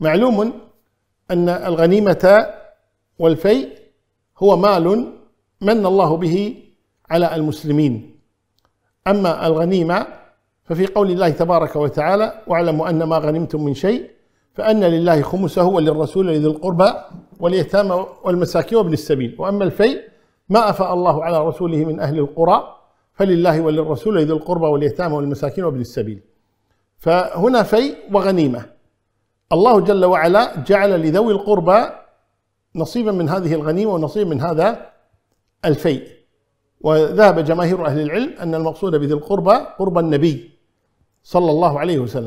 معلوم أن الغنيمة والفيء هو مال من الله به على المسلمين أما الغنيمة ففي قول الله تبارك وتعالى واعلموا أن ما غنمتم من شيء فأن لله خمسه وللرسول ولذي القربى واليتامى والمساكين وابن السبيل وأما الفيء ما أفاء الله على رسوله من أهل القرى فلله وللرسول ولذي القربى واليتامى والمساكين وابن السبيل فهنا فيء وغنيمة الله جل وعلا جعل لذوي القربى نصيبا من هذه الغنيمة ونصيبا من هذا الفيء وذهب جماهير أهل العلم أن المقصود بذي القربى قرب النبي صلى الله عليه وسلم